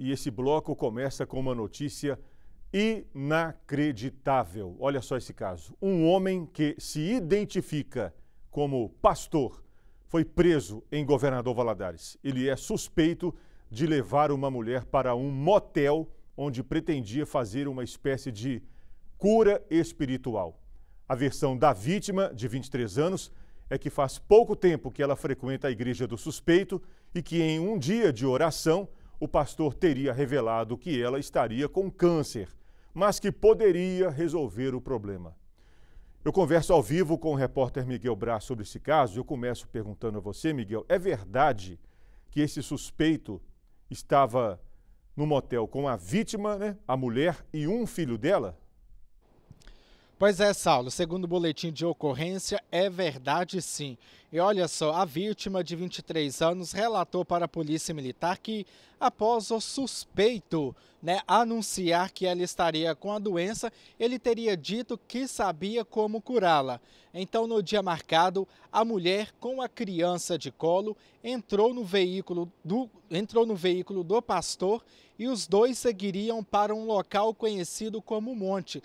e esse bloco começa com uma notícia inacreditável. Olha só esse caso. Um homem que se identifica como pastor foi preso em Governador Valadares. Ele é suspeito de levar uma mulher para um motel onde pretendia fazer uma espécie de cura espiritual. A versão da vítima, de 23 anos, é que faz pouco tempo que ela frequenta a igreja do suspeito e que em um dia de oração o pastor teria revelado que ela estaria com câncer, mas que poderia resolver o problema. Eu converso ao vivo com o repórter Miguel Braz sobre esse caso. Eu começo perguntando a você, Miguel, é verdade que esse suspeito estava no motel com a vítima, né, a mulher e um filho dela? Pois é, Saulo, segundo o boletim de ocorrência, é verdade sim. E olha só, a vítima de 23 anos relatou para a Polícia Militar que, após o suspeito né, anunciar que ela estaria com a doença, ele teria dito que sabia como curá-la. Então, no dia marcado, a mulher com a criança de colo entrou no veículo do, entrou no veículo do pastor e os dois seguiriam para um local conhecido como Monte.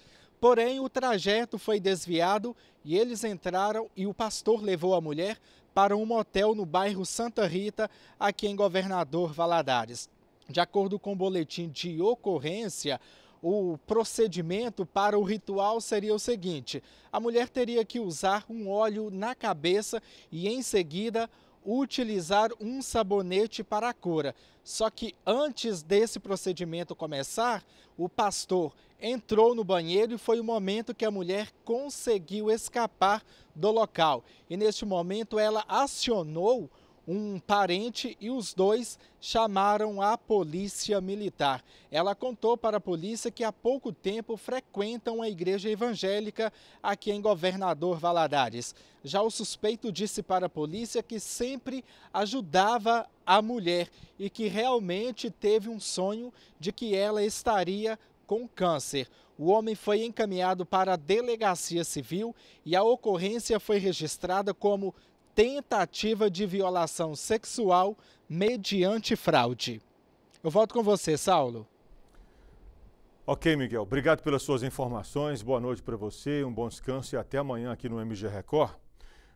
Porém, o trajeto foi desviado e eles entraram e o pastor levou a mulher para um motel no bairro Santa Rita, aqui em Governador Valadares. De acordo com o boletim de ocorrência, o procedimento para o ritual seria o seguinte: a mulher teria que usar um óleo na cabeça e em seguida utilizar um sabonete para a cura. Só que antes desse procedimento começar, o pastor entrou no banheiro e foi o momento que a mulher conseguiu escapar do local. E neste momento ela acionou um parente e os dois chamaram a polícia militar. Ela contou para a polícia que há pouco tempo frequentam a igreja evangélica aqui em Governador Valadares. Já o suspeito disse para a polícia que sempre ajudava a mulher e que realmente teve um sonho de que ela estaria com câncer. O homem foi encaminhado para a delegacia civil e a ocorrência foi registrada como tentativa de violação sexual mediante fraude. Eu volto com você, Saulo. Ok, Miguel. Obrigado pelas suas informações. Boa noite para você, um bom descanso e até amanhã aqui no MG Record.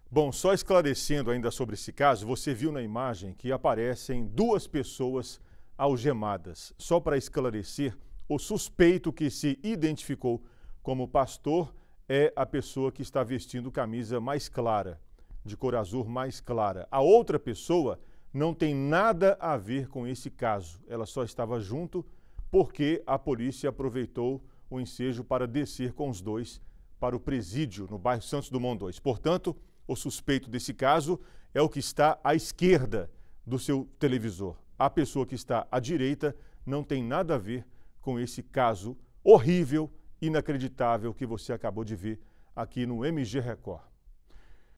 Bom, só esclarecendo ainda sobre esse caso, você viu na imagem que aparecem duas pessoas algemadas. Só para esclarecer, o suspeito que se identificou como pastor é a pessoa que está vestindo camisa mais clara de cor azul mais clara. A outra pessoa não tem nada a ver com esse caso. Ela só estava junto porque a polícia aproveitou o ensejo para descer com os dois para o presídio no bairro Santos Dumont 2. Portanto, o suspeito desse caso é o que está à esquerda do seu televisor. A pessoa que está à direita não tem nada a ver com esse caso horrível, inacreditável que você acabou de ver aqui no MG Record.